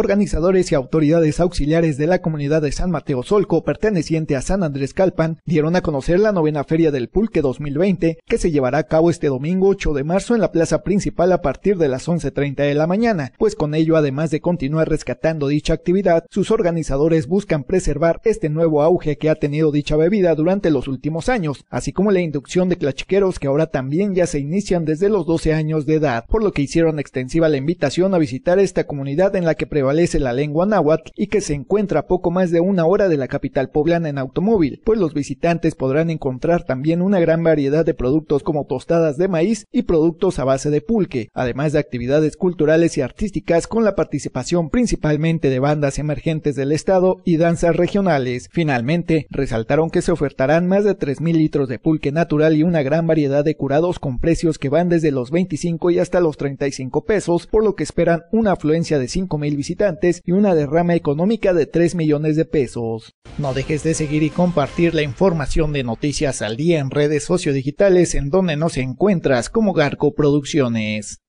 organizadores y autoridades auxiliares de la comunidad de San Mateo Solco, perteneciente a San Andrés Calpan, dieron a conocer la novena Feria del Pulque 2020, que se llevará a cabo este domingo 8 de marzo en la plaza principal a partir de las 11.30 de la mañana, pues con ello, además de continuar rescatando dicha actividad, sus organizadores buscan preservar este nuevo auge que ha tenido dicha bebida durante los últimos años, así como la inducción de clachiqueros que ahora también ya se inician desde los 12 años de edad, por lo que hicieron extensiva la invitación a visitar esta comunidad en la que prevalece la lengua náhuatl y que se encuentra a poco más de una hora de la capital poblana en automóvil, pues los visitantes podrán encontrar también una gran variedad de productos como tostadas de maíz y productos a base de pulque, además de actividades culturales y artísticas con la participación principalmente de bandas emergentes del estado y danzas regionales. Finalmente, resaltaron que se ofertarán más de 3.000 litros de pulque natural y una gran variedad de curados con precios que van desde los 25 y hasta los 35 pesos, por lo que esperan una afluencia de 5.000 visitantes y una derrama económica de 3 millones de pesos. No dejes de seguir y compartir la información de Noticias al Día en redes sociodigitales en donde nos encuentras como Garco Producciones.